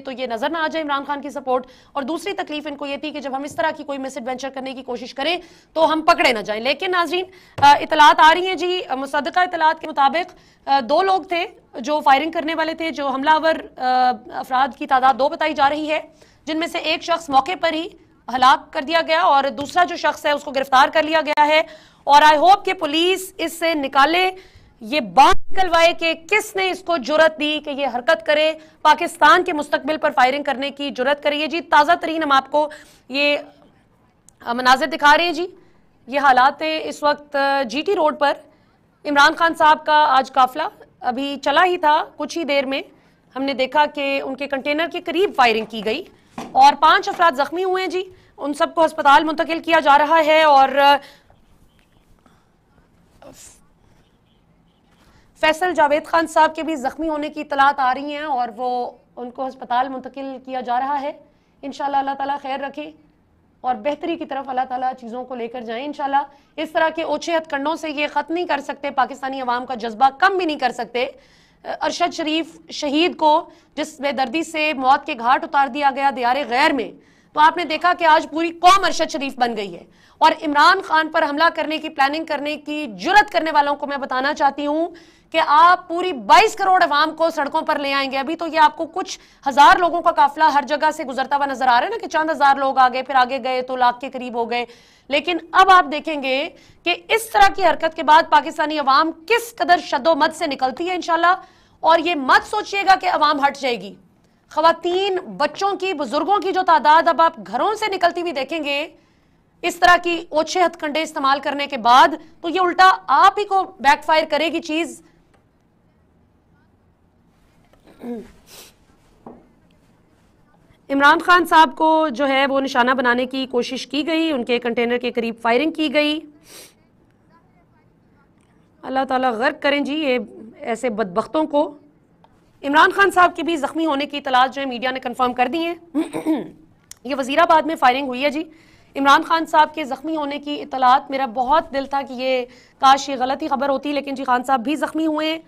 तो ये नजर ना आ जाए इमरान खान की सपोर्ट और दूसरी तकलीफ इनको ये थी कि जब हम इस तरह की कोई मिस एडवेंचर करने की कोशिश करें तो हम पकड़े ना जाएं लेकिन नाजरीन इतलात आ रही हैं जी मुसदा इतलात के मुताबिक दो लोग थे जो फायरिंग करने वाले थे जो हमलावर अफराद की तादाद दो बताई जा रही है जिनमें से एक शख्स मौके पर ही हलाक कर दिया गया और दूसरा जो शख्स है उसको गिरफ्तार कर लिया गया है और आई होप कि पुलिस इससे निकाले ये बात निकलवाए कि किसने इसको जुरत दी कि ये हरकत करे पाकिस्तान के मुस्तबिल पर फायरिंग करने की जुरत करिए जी ताज़ा तरीन हम आपको ये मनाजिर दिखा रहे हैं जी ये हालात इस वक्त जीटी रोड पर इमरान खान साहब का आज काफिला अभी चला ही था कुछ ही देर में हमने देखा कि उनके कंटेनर के करीब फायरिंग की गई और पांच अफराद जख्मी हुए हैं जी उन सबको अस्पताल मुंतकिल किया जा रहा है और फैसल जावेद खान साहब के भी ज़ख्मी होने की इतलात आ रही हैं और वो उनको अस्पताल मुंतकिल किया जा रहा है इन ताला खैर रखे और बेहतरी की तरफ अल्लाह ताला चीज़ों को लेकर जाएं इन इस तरह के ओछे हथकंडों से ये ख़त्म नहीं कर सकते पाकिस्तानी अवाम का जज्बा कम भी नहीं कर सकते अरशद शरीफ शहीद को जिस बेदर्दी से मौत के घाट उतार दिया गया दियार गैर में तो आपने देखा कि आज पूरी कौम अरशद शरीफ बन गई है और इमरान खान पर हमला करने की प्लानिंग करने की जुरत करने वालों को मैं बताना चाहती हूँ कि आप पूरी 22 करोड़ अवाम को सड़कों पर ले आएंगे अभी तो ये आपको कुछ हजार लोगों का काफिला हर जगह से गुजरता हुआ नजर आ रहा है ना कि चंद हजार लोग आ गए फिर आगे गए तो लाख के करीब हो गए लेकिन अब आप देखेंगे कि इस तरह की हरकत के बाद पाकिस्तानी अवाम किस कदर शदोमद से निकलती है इनशाला और ये मत सोचिएगा कि अवाम हट जाएगी खातन बच्चों की बुजुर्गों की जो तादाद अब आप घरों से निकलती हुई देखेंगे इस तरह की ओछे हथकंडे इस्तेमाल करने के बाद तो ये उल्टा आप ही को बैकफायर करेगी चीज इमरान खान साहब को जो है वो निशाना बनाने की कोशिश की गई उनके कंटेनर के करीब फायरिंग की गई अल्लाह ताला गर्क करें जी ये ऐसे बदबख्तों को इमरान खान साहब के भी ज़ख्मी होने की तलाश जो है मीडिया ने कंफर्म कर दी है ये वज़ीराबाद में फायरिंग हुई है जी इमरान खान साहब के ज़ख्मी होने की इतलात मेरा बहुत दिल था कि ये काश ये गलत ही खबर होती लेकिन जी खान साहब भी ज़ख्मी हुए हैं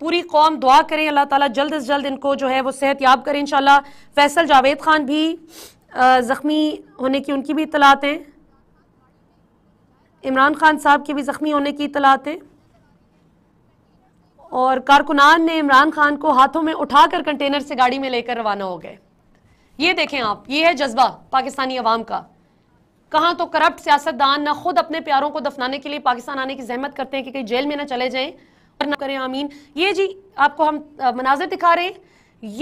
पूरी कौम दुआ करें अल्लाह ताला जल्द अज जल्द इनको जो है वो सेहत याब करें इन फैसल जावेद खान भी ज़ख्मी होने की उनकी भी इतलात हैं इमरान खान साहब के भी ज़ख्मी होने की इतलात हैं और कारकुनान ने इमरान खान को हाथों में उठाकर कंटेनर से गाड़ी में लेकर रवाना हो गए ये देखें आप ये है जज्बा पाकिस्तानी अवाम का कहाँ तो करप्ट सियासतदान ना खुद अपने प्यारों को दफनाने के लिए पाकिस्तान आने की जहमत करते हैं कि कहीं जेल में ना चले जाएं ना करें आमीन ये जी आपको हम मनाजिर दिखा रहे हैं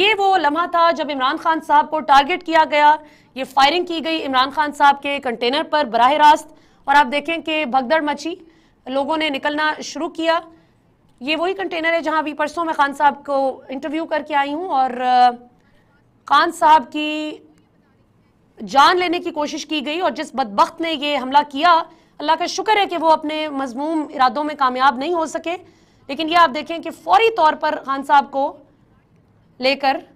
ये वो लम्हा था जब इमरान खान साहब को टारगेट किया गया ये फायरिंग की गई इमरान खान साहब के कंटेनर पर बरह रास्त और आप देखें कि भगदड़ मची लोगों ने निकलना शुरू किया ये वही कंटेनर है जहां अभी परसों में खान साहब को इंटरव्यू करके आई हूं और खान साहब की जान लेने की कोशिश की गई और जिस बदबخت ने ये हमला किया अल्लाह का शुक्र है कि वो अपने मजमूम इरादों में कामयाब नहीं हो सके लेकिन ये आप देखें कि फौरी तौर पर खान साहब को लेकर